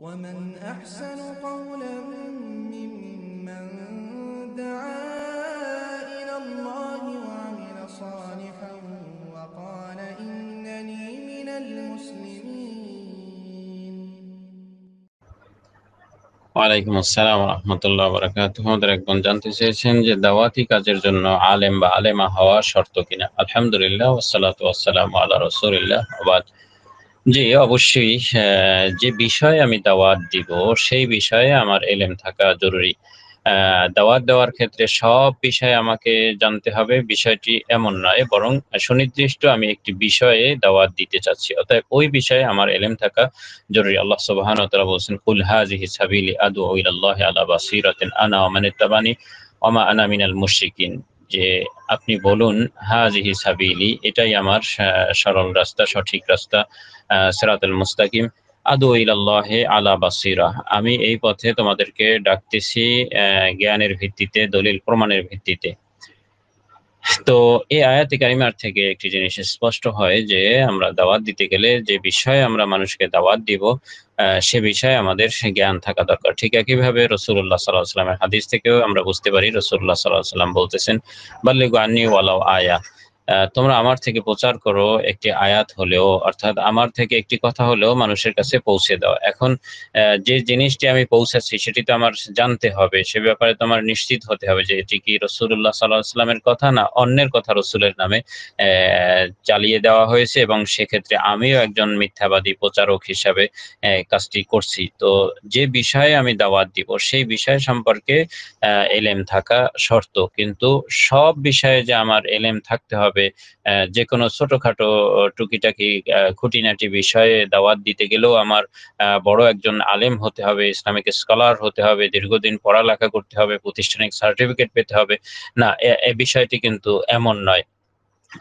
ومن أحسن قولا ممن دعا إلى الله وعمل صالحا وقال إنني من المسلمين وعليكم السلام ورحمة الله وبركاته درك جانتي سيشن جي كاجر جنو عالم بعالم هوا شرطو الحمد لله والصلاة والسلام على رسول الله وبركاته জি অবশ্যই যে বিষয়ে আমি দাওয়াত দিব সেই বিষয়ে আমার এলেম থাকা জরুরি দাওয়াত দেওয়ার ক্ষেত্রে সব বিষয়ে আমাকে জানতে হবে বিষয়টি এমন নয় বরং সুনির্দিষ্ট আমি একটি বিষয়ে দাওয়াত দিতে চাচ্ছি অতএব ওই বিষয়ে আমার এলেম থাকা জরুরি আল্লাহ সুবাহান বলছেন কুলহাজি হাজিহি সাবিলি আদু আল্লাহ আলা বাসিরাতিন আনা ওয়া মান আনা মিনাল মুশিকিন যে আপনি বলুন হাজিহি সাবিলি এটাই আমার সরল রাস্তা সঠিক রাস্তা সেরাতুল মুস্তাকিম আদু আলা বাসিরা আমি এই পথে তোমাদেরকে ডাকতেছি জ্ঞানের ভিত্তিতে দলিল প্রমাণের ভিত্তিতে তো এই আয়াতে কারিমার থেকে একটি জিনিস স্পষ্ট হয় যে আমরা দাওয়াত দিতে গেলে যে বিষয়ে আমরা মানুষকে দাওয়াত দিব সে বিষয়ে আমাদের জ্ঞান থাকা দরকার ঠিক একইভাবে রসুল্লাহ সাল্লাহ হাদিস থেকেও আমরা বুঝতে পারি রসুল্লাহ সাল্লাহ সাল্লাম বলতেছেন বাল্লিগু আন্নি ওয়ালাও আয়া তোমরা আমার থেকে প্রচার করো একটি আয়াত হলেও অর্থাৎ আমার থেকে একটি কথা হলেও মানুষের কাছে পৌঁছে দাও এখন যে জিনিসটি আমি পৌঁছাচ্ছি সেটি তো আমার জানতে হবে সে ব্যাপারে তোমার নিশ্চিত হতে হবে যে এটি কি রসুল্লাহ সাল্লাহ কথা না অন্যের কথা রসুলের নামে চালিয়ে দেওয়া হয়েছে এবং সেক্ষেত্রে আমিও একজন মিথ্যাবাদী প্রচারক হিসাবে কাজটি করছি তো যে বিষয়ে আমি দাওয়াত দিব সেই বিষয় সম্পর্কে এলেম থাকা শর্ত কিন্তু সব বিষয়ে যে আমার এলেম থাকতে হবে হবে যে কোনো ছোটখাটো টুকিটাকি খুঁটিনাটি বিষয়ে দাওয়াত দিতে গেলেও আমার বড় একজন আলেম হতে হবে ইসলামিক স্কলার হতে হবে দীর্ঘদিন পড়ালেখা করতে হবে প্রতিষ্ঠানিক সার্টিফিকেট পেতে হবে না এ বিষয়টি কিন্তু এমন নয়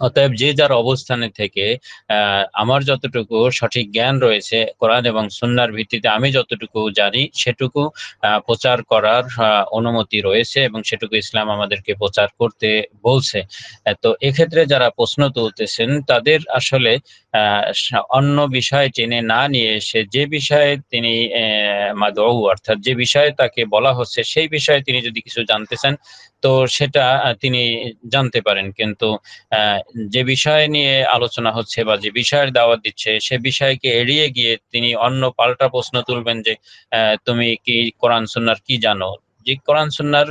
অতএব যে যার অবস্থানে থেকে আমার যতটুকু সঠিক জ্ঞান রয়েছে কোরআন এবং সুন্নার ভিত্তিতে আমি যতটুকু জানি সেটুকু প্রচার করার অনুমতি রয়েছে এবং সেটুকু ইসলাম আমাদেরকে প্রচার করতে বলছে তো এক্ষেত্রে যারা প্রশ্ন তুলতেছেন তাদের আসলে অন্য বিষয় টেনে না নিয়ে এসে যে বিষয়ে তিনি অর্থাৎ যে বিষয়ে তাকে বলা হচ্ছে সেই বিষয়ে তিনি যদি কিছু জানতে চান তো সেটা তিনি জানতে পারেন কিন্তু যে বিষয় নিয়ে আলোচনা হচ্ছে বা যে বিষয়ের দাওয়াত দিচ্ছে সে বিষয়কে এড়িয়ে গিয়ে তিনি অন্য পাল্টা প্রশ্ন তুলবেন যে তুমি কি কোরআন সুন্নার কি জানো যে কোরআন সুন্নার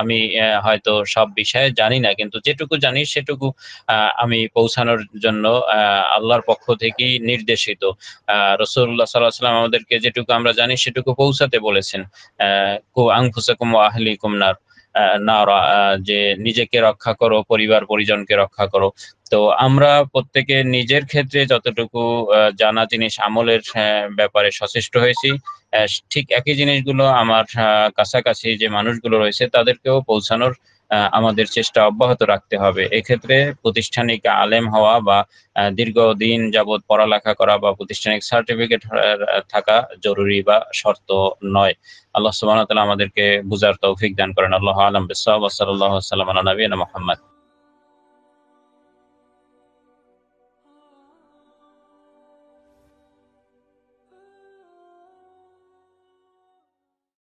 আমি হয়তো সব বিষয়ে জানি না কিন্তু যেটুকু জানি সেটুকু আমি পৌঁছানোর জন্য আল্লাহর পক্ষ থেকেই নির্দেশিত রসুল্লাহ সাল্লাহ আমাদেরকে যেটুকু আমরা জানি সেটুকু পৌঁছাতে বলেছেন আংফুসাকুম আহলি কুমনার না যে নিজেকে রক্ষা করো পরিবার পরিজনকে রক্ষা করো তো আমরা প্রত্যেকে নিজের ক্ষেত্রে যতটুকু জানা জিনিস আমলের ব্যাপারে সচেষ্ট হয়েছি ঠিক একই জিনিসগুলো আমার কাছাকাছি যে মানুষগুলো রয়েছে তাদেরকেও পৌঁছানোর আমাদের চেষ্টা অব্যাহত রাখতে হবে এক্ষেত্রে প্রতিষ্ঠানিক আলেম হওয়া বা দীর্ঘদিন যাবৎ পড়ালেখা করা বা প্রতিষ্ঠানিক সার্টিফিকেট থাকা জরুরি বা শর্ত নয় আল্লাহ সুবাহ আমাদেরকে বুঝার তৌফিক দান করেন আল্লাহ আলম বিসাল্লাহ সাল্লাম নবীন মোহাম্মদ